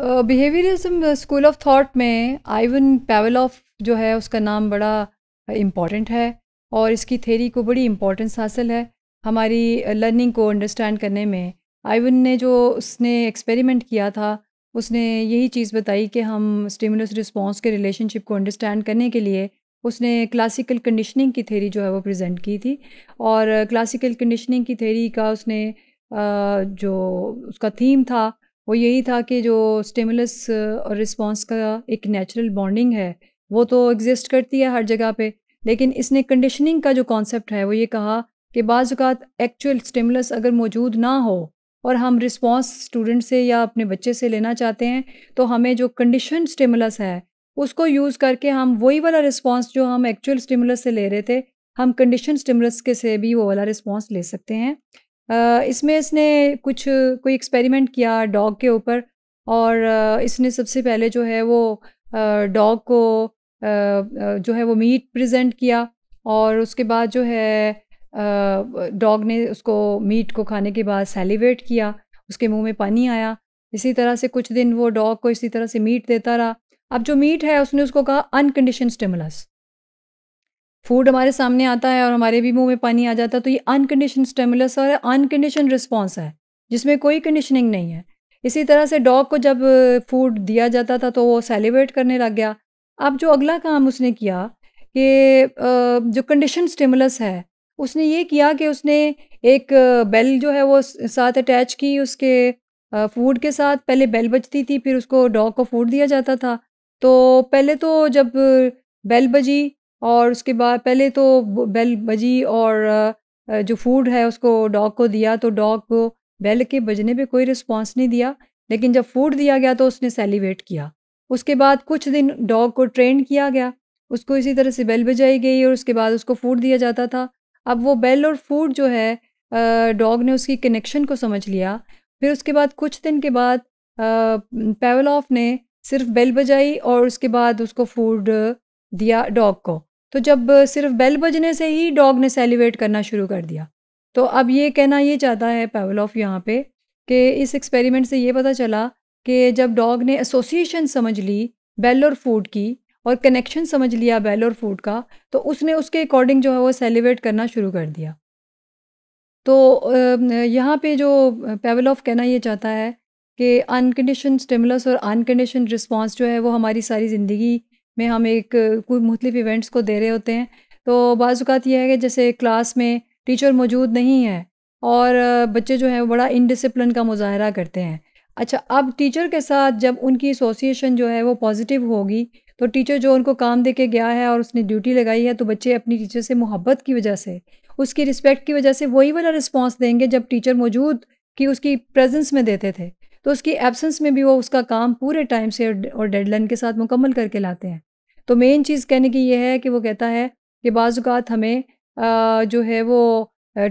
behaviourism school of thought में Ivan Pavlov जो है उसका नाम बड़ा इम्पॉर्टेंट है और इसकी थेरी को बड़ी इम्पोर्टेंस हासिल है हमारी लर्निंग को अंडरस्टैंड करने में आइवन ने जो उसने एक्सपेरिमेंट किया था उसने यही चीज़ बताई कि हम स्टिमुलस रिस्पॉन्स के रिलेशनशिप को अंडरस्टैंड करने के लिए उसने क्लासिकल कंडीशनिंग की थेरी जो है वो प्रेजेंट की थी और क्लासिकल कंडीशनिंग की थेरी का उसने uh, जो उसका थीम था वो यही था कि जो स्टिमुलस uh, और रिस्पॉन्स का एक नेचुरल बॉन्डिंग है वो तो एग्जिस्ट करती है हर जगह पे लेकिन इसने कंडीशनिंग का जो कॉन्सेप्ट है वो ये कहा कि बाज़ात एक्चुअल स्टिमुलस अगर मौजूद ना हो और हम रिस्पॉन्स स्टूडेंट से या अपने बच्चे से लेना चाहते हैं तो हमें जो कंडीशन स्टिमुलस है उसको यूज़ करके हम वही वाला रिस्पॉन्स जो हम एक्चुअल स्टिमुलस से ले रहे थे हम कंडीशन स्टिमुलस के से भी वो वाला रिस्पॉन्स ले सकते हैं इसमें इसने कुछ कोई एक्सपेरिमेंट किया डॉग के ऊपर और इसने सबसे पहले जो है वो डॉग को जो है वो मीट प्रेजेंट किया और उसके बाद जो है डॉग ने उसको मीट को खाने के बाद सेलिब्रेट किया उसके मुंह में पानी आया इसी तरह से कुछ दिन वो डॉग को इसी तरह से मीट देता रहा अब जो मीट है उसने उसको कहा अनकंडीशन स्टिमुलस फूड हमारे सामने आता है और हमारे भी मुंह में पानी आ जाता है तो ये अनकंडीशन स्टेमुलस और अनकंडीशन रिस्पॉन्स है जिसमें कोई कंडीशनिंग नहीं है इसी तरह से डॉग को जब फूड दिया जाता था तो वो सेलिब्रेट करने लग गया अब जो अगला काम उसने किया कि जो कंडीशन स्टेमुलस है उसने ये किया कि उसने एक बेल जो है वो साथ अटैच की उसके फूड के साथ पहले बेल बजती थी फिर उसको डॉग को फूड दिया जाता था तो पहले तो जब बेल बजी और उसके बाद पहले तो बेल बजी और जो फूड है उसको डॉग को दिया तो डॉग को बेल के बजने पे कोई रिस्पांस नहीं दिया लेकिन जब फूड दिया गया तो उसने सेलिब्रेट किया उसके बाद कुछ दिन डॉग को ट्रेन किया गया उसको इसी तरह से बेल बजाई गई और उसके बाद उसको फूड दिया जाता था अब वो बेल और फूड जो है डॉग ने उसकी कनेक्शन को समझ लिया फिर उसके बाद कुछ दिन के बाद पेवलॉफ ने सिर्फ बेल बजाई और उसके बाद उसको फूड दिया डॉग को तो जब सिर्फ बेल बजने से ही डॉग ने सेलिब्रेट करना शुरू कर दिया तो अब ये कहना ये चाहता है पेवल ऑफ यहाँ पे कि इस एक्सपेरिमेंट से ये पता चला कि जब डॉग ने एसोसिएशन समझ ली बेल और फूड की और कनेक्शन समझ लिया बेल और फूड का तो उसने उसके अकॉर्डिंग जो है वो सेलिब्रेट करना शुरू कर दिया तो यहाँ पे जो पेवल ऑफ़ कहना ये चाहता है कि अनकंडीशन स्टिमुलस और अनकंडीशन रिस्पॉन्स जो है वो हमारी सारी ज़िंदगी में हम एक कोई मुख्तलिफ इवेंट्स को दे रहे होते हैं तो बाज़ात यह है कि जैसे क्लास में टीचर मौजूद नहीं है और बच्चे जो हैं बड़ा इनडिसप्लिन का मुजाहरा करते हैं अच्छा अब टीचर के साथ जब उनकी एसोसिएशन जो है वो पॉजिटिव होगी तो टीचर जो उनको काम दे के गया है और उसने ड्यूटी लगाई है तो बच्चे अपनी टीचर से मोहब्बत की वजह से उसकी रिस्पेक्ट की वजह से वही वाला रिस्पॉन्स देंगे जब टीचर मौजूद कि उसकी प्रेजेंस में देते थे तो उसकी एब्सेंस में भी वो उसका काम पूरे टाइम से और डेडलाइन के साथ मुकम्मल करके लाते हैं तो मेन चीज़ कहने की यह है कि वो कहता है कि बाज़ात हमें आ, जो है वो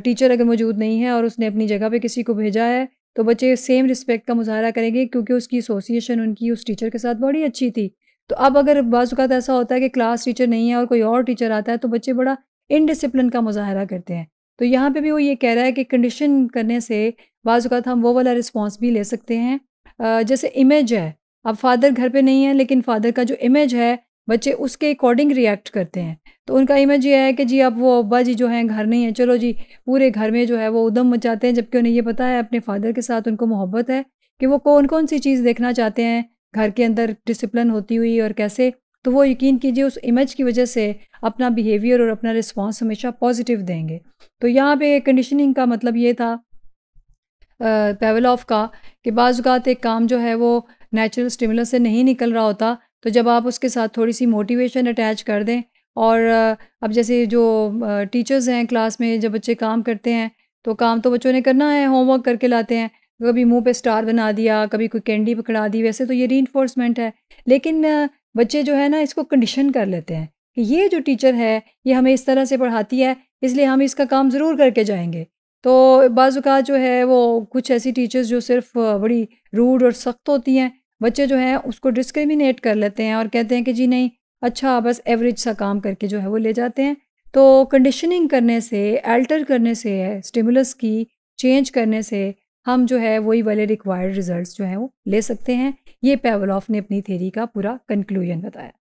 टीचर अगर मौजूद नहीं है और उसने अपनी जगह पे किसी को भेजा है तो बच्चे सेम रिस्पेक्ट का मुजाहरा करेंगे क्योंकि उसकी एसोसिएशन उनकी उस टीचर के साथ बड़ी अच्छी थी तो अब अगर बाज़ात ऐसा होता है कि क्लास टीचर नहीं है और कोई और टीचर आता है तो बच्चे बड़ा इनडिसप्लिन का मुजाहरा करते हैं तो यहाँ पे भी वो ये कह रहा है कि कंडीशन करने से बाज़ात हम वो वाला रिस्पॉन्स भी ले सकते हैं जैसे इमेज है अब फादर घर पे नहीं है लेकिन फादर का जो इमेज है बच्चे उसके अकॉर्डिंग रिएक्ट करते हैं तो उनका इमेज ये है कि जी अब वो अब्बा जी जो हैं घर नहीं है चलो जी पूरे घर में जो है वो उदम मचाते हैं जबकि उन्हें ये पता है अपने फादर के साथ उनको मोहब्बत है कि वो कौन कौन सी चीज़ देखना चाहते हैं घर के अंदर डिसिप्लिन होती हुई और कैसे तो वो यकीन कीजिए उस इमेज की वजह से अपना बिहेवियर और अपना रिस्पॉन्स हमेशा पॉजिटिव देंगे तो यहाँ पे कंडीशनिंग का मतलब ये था पेवल ऑफ का कि बाज़ात एक काम जो है वो नेचुरल स्टिमुलस से नहीं निकल रहा होता तो जब आप उसके साथ थोड़ी सी मोटिवेशन अटैच कर दें और अब जैसे जो टीचर्स हैं क्लास में जब बच्चे काम करते हैं तो काम तो बच्चों ने करना है होमवर्क करके लाते हैं कभी मुंह पे स्टार बना दिया कभी कोई कैंडी पकड़ा दी वैसे तो ये री है लेकिन बच्चे जो है ना इसको कंडीशन कर लेते हैं कि ये जो टीचर है ये हमें इस तरह से पढ़ाती है इसलिए हम इसका काम ज़रूर करके जाएंगे तो बाज़ात जो है वो कुछ ऐसी टीचर्स जो सिर्फ बड़ी रूड और सख्त होती हैं बच्चे जो हैं उसको डिस्क्रिमिनेट कर लेते हैं और कहते हैं कि जी नहीं अच्छा बस एवरेज सा काम करके जो है वो ले जाते हैं तो कंडीशनिंग करने से अल्टर करने से स्टिमुलस की चेंज करने से हम जो है वही वाले रिक्वायर्ड रिजल्ट्स जो हैं वो ले सकते हैं ये पेवलॉफ ने अपनी थेरी का पूरा कंक्लूजन बताया